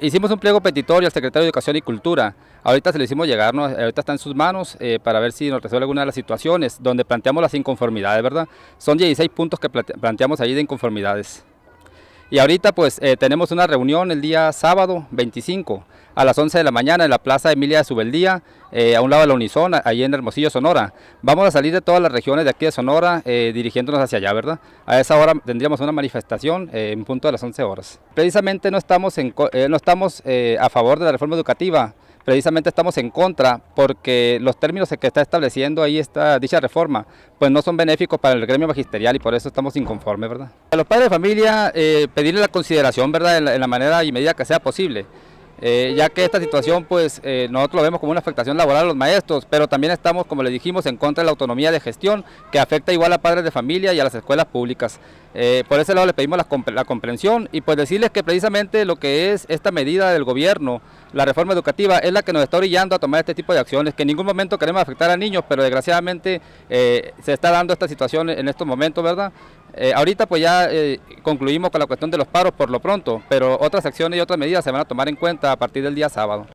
Hicimos un pliego petitorio al secretario de Educación y Cultura. Ahorita se lo hicimos llegar, ahorita está en sus manos eh, para ver si nos resuelve alguna de las situaciones donde planteamos las inconformidades, ¿verdad? Son 16 puntos que planteamos ahí de inconformidades. Y ahorita pues eh, tenemos una reunión el día sábado 25 a las 11 de la mañana en la Plaza Emilia de Subeldía, eh, a un lado de la Unisona, ahí en Hermosillo, Sonora. Vamos a salir de todas las regiones de aquí de Sonora eh, dirigiéndonos hacia allá, ¿verdad? A esa hora tendríamos una manifestación en punto de las 11 horas. Precisamente no estamos, no estamos a favor de la reforma educativa, precisamente estamos en contra porque los términos que está estableciendo ahí esta, dicha reforma, pues no son benéficos para el gremio magisterial y por eso estamos inconformes, ¿verdad? A los padres de familia eh, pedirle la consideración, ¿verdad?, en la manera y medida que sea posible. Eh, ya que esta situación pues eh, nosotros lo vemos como una afectación laboral a los maestros, pero también estamos, como les dijimos, en contra de la autonomía de gestión que afecta igual a padres de familia y a las escuelas públicas. Eh, por ese lado les pedimos la, la, comprensión y pues decirles que precisamente lo que es esta medida del gobierno, la reforma educativa, es la que nos está orillando a tomar este tipo de acciones, que en ningún momento queremos afectar a niños, pero desgraciadamente se está dando esta situación en estos momentos, ¿verdad? Eh, ahorita pues ya eh, concluimos con la cuestión de los paros por lo pronto, pero otras acciones y otras medidas se van a tomar en cuenta a partir del día sábado.